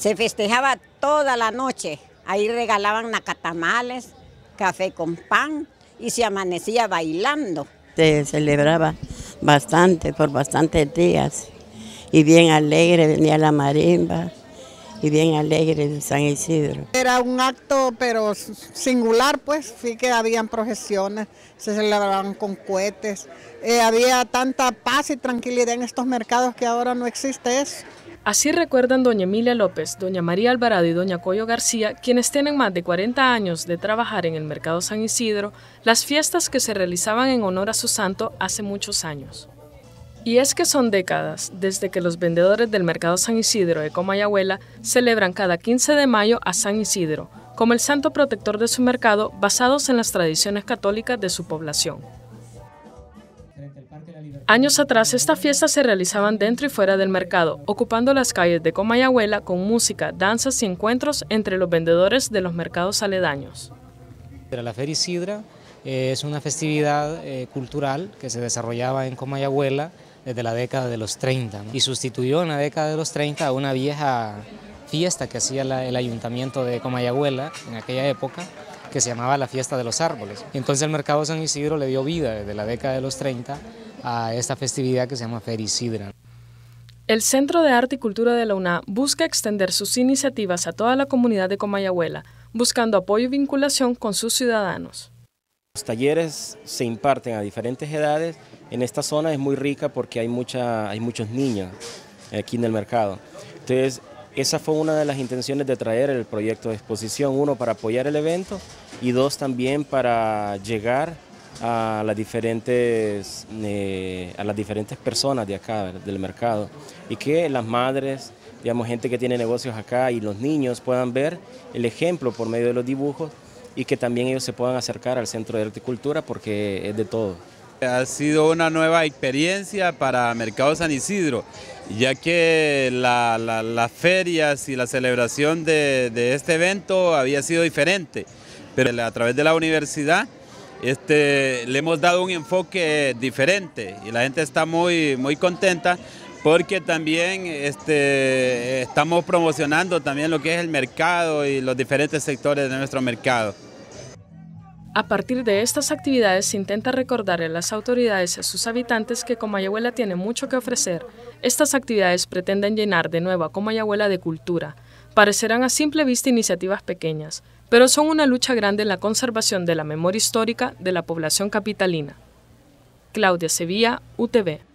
Se festejaba toda la noche. Ahí regalaban nacatamales, café con pan y se amanecía bailando. Se celebraba bastante, por bastantes días. Y bien alegre venía la marimba y bien alegre el San Isidro. Era un acto, pero singular, pues, sí que habían procesiones, se celebraban con cohetes, eh, había tanta paz y tranquilidad en estos mercados que ahora no existe eso. Así recuerdan doña Emilia López, doña María Alvarado y doña Coyo García, quienes tienen más de 40 años de trabajar en el Mercado San Isidro, las fiestas que se realizaban en honor a su santo hace muchos años. Y es que son décadas desde que los vendedores del Mercado San Isidro de Comayagüela celebran cada 15 de mayo a San Isidro, como el santo protector de su mercado basados en las tradiciones católicas de su población. Años atrás, estas fiestas se realizaban dentro y fuera del mercado, ocupando las calles de Comayagüela con música, danzas y encuentros entre los vendedores de los mercados aledaños. La Feria Isidra eh, es una festividad eh, cultural que se desarrollaba en Comayagüela desde la década de los 30 y sustituyó en la década de los 30 a una vieja fiesta que hacía el ayuntamiento de Comayagüela en aquella época que se llamaba la fiesta de los árboles. entonces el mercado San Isidro le dio vida desde la década de los 30 a esta festividad que se llama Ferisidra. El Centro de Arte y Cultura de la UNA busca extender sus iniciativas a toda la comunidad de Comayagüela, buscando apoyo y vinculación con sus ciudadanos. Los talleres se imparten a diferentes edades. En esta zona es muy rica porque hay, mucha, hay muchos niños aquí en el mercado. Entonces, esa fue una de las intenciones de traer el proyecto de exposición, uno para apoyar el evento y dos también para llegar a las diferentes, eh, a las diferentes personas de acá, del mercado, y que las madres, digamos, gente que tiene negocios acá y los niños puedan ver el ejemplo por medio de los dibujos y que también ellos se puedan acercar al Centro de Horticultura porque es de todo. Ha sido una nueva experiencia para Mercado San Isidro, ya que las ferias y la celebración de, este evento había sido diferente, pero a través de la universidad este, le hemos dado un enfoque diferente y la gente está muy, contenta porque también este, estamos promocionando también lo que es el mercado y los diferentes sectores de nuestro mercado. A partir de estas actividades se intenta recordar a las autoridades y a sus habitantes que Comayabuela tiene mucho que ofrecer. Estas actividades pretenden llenar de nuevo a Comayabuela de cultura, Parecerán a simple vista iniciativas pequeñas, pero son una lucha grande en la conservación de la memoria histórica de la población capitalina. Claudia Sevilla, UTV.